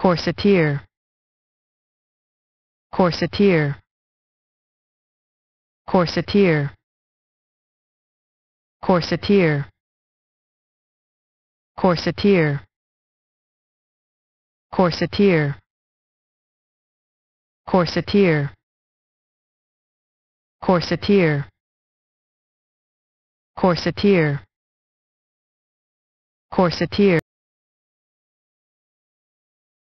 corseteer corseteer corseteer corseteer corseteer corseteer corseteer corseteer corseteer corseteer